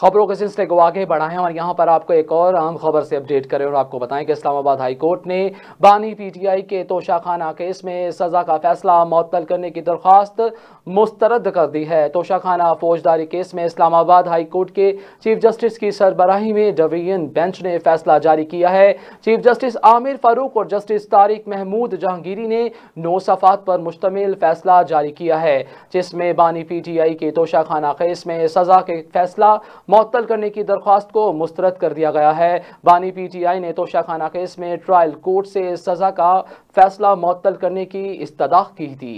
खबरों के सिलसिले को आगे बढ़ाएं और यहाँ पर आपको एक और अहम खबर से अपडेट करें और आपको बताएं कि इस्लामाबाद हाई कोर्ट ने बानी पीटीआई के तोशाखाना केस में सजा का फैसला मअतल करने की दरख्वास्त मुस्तरद कर दी है तोशाखाना फौजदारी केस में इस्लामाबाद हाई कोर्ट के चीफ जस्टिस की सरबराही में डिवीजन बेंच ने फैसला जारी किया है चीफ जस्टिस आमिर फारूक और जस्टिस तारिक महमूद जहांगीरी ने नौ सफात पर मुश्तमिल फैसला जारी किया है जिसमें बानी पीटीआई के तोशाखाना केस में सजा के फैसला मअतल करने की दरख्वास्त को मुस्तरद कर दिया गया है बानी पी टी आई ने तोशा खाना केस में ट्रायल कोर्ट से सजा का फैसला मअतल करने की इस्तः की थी